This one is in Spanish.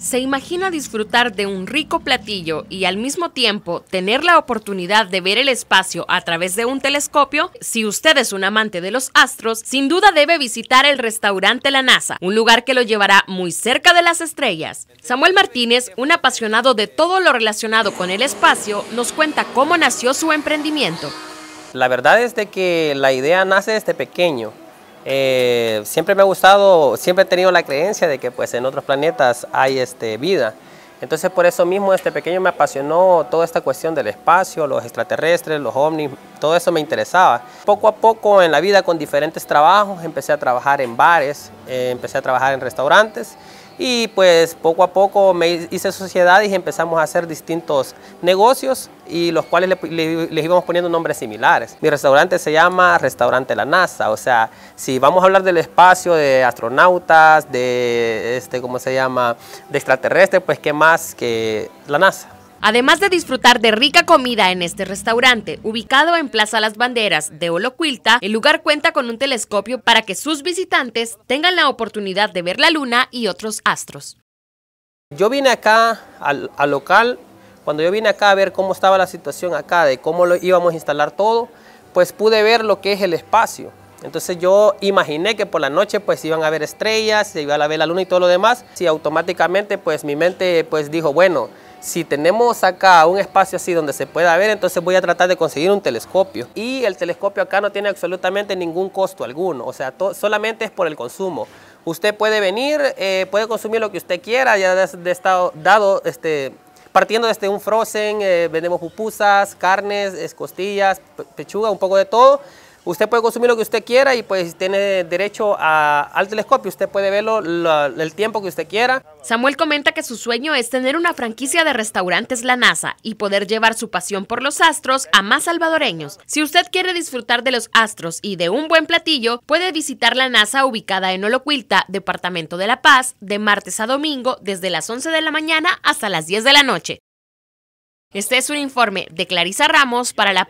¿Se imagina disfrutar de un rico platillo y al mismo tiempo tener la oportunidad de ver el espacio a través de un telescopio? Si usted es un amante de los astros, sin duda debe visitar el restaurante La NASA, un lugar que lo llevará muy cerca de las estrellas. Samuel Martínez, un apasionado de todo lo relacionado con el espacio, nos cuenta cómo nació su emprendimiento. La verdad es de que la idea nace desde pequeño. Eh, siempre me ha gustado, siempre he tenido la creencia de que pues en otros planetas hay este, vida. Entonces por eso mismo este pequeño me apasionó toda esta cuestión del espacio, los extraterrestres, los ovnis, todo eso me interesaba. Poco a poco en la vida con diferentes trabajos, empecé a trabajar en bares, eh, empecé a trabajar en restaurantes y pues poco a poco me hice sociedad y empezamos a hacer distintos negocios y los cuales les íbamos poniendo nombres similares. Mi restaurante se llama Restaurante La NASA, o sea, si vamos a hablar del espacio, de astronautas, de este, ¿cómo se llama? extraterrestre, pues qué más que la NASA. Además de disfrutar de rica comida en este restaurante, ubicado en Plaza Las Banderas de Olocuilta, el lugar cuenta con un telescopio para que sus visitantes tengan la oportunidad de ver la luna y otros astros. Yo vine acá al, al local, cuando yo vine acá a ver cómo estaba la situación acá, de cómo lo íbamos a instalar todo, pues pude ver lo que es el espacio. Entonces yo imaginé que por la noche pues iban a ver estrellas, se iba a ver la luna y todo lo demás. Y automáticamente pues mi mente pues dijo, bueno, si tenemos acá un espacio así donde se pueda ver, entonces voy a tratar de conseguir un telescopio. Y el telescopio acá no tiene absolutamente ningún costo alguno, o sea, solamente es por el consumo. Usted puede venir, eh, puede consumir lo que usted quiera, ya de, estado, dado este, partiendo desde un frozen, eh, vendemos pupusas, carnes, costillas, pechuga, un poco de todo. Usted puede consumir lo que usted quiera y pues tiene derecho al telescopio. Usted puede verlo el tiempo que usted quiera. Samuel comenta que su sueño es tener una franquicia de restaurantes La NASA y poder llevar su pasión por los astros a más salvadoreños. Si usted quiere disfrutar de los astros y de un buen platillo, puede visitar la NASA ubicada en Olocuilta, Departamento de La Paz, de martes a domingo desde las 11 de la mañana hasta las 10 de la noche. Este es un informe de Clarisa Ramos para la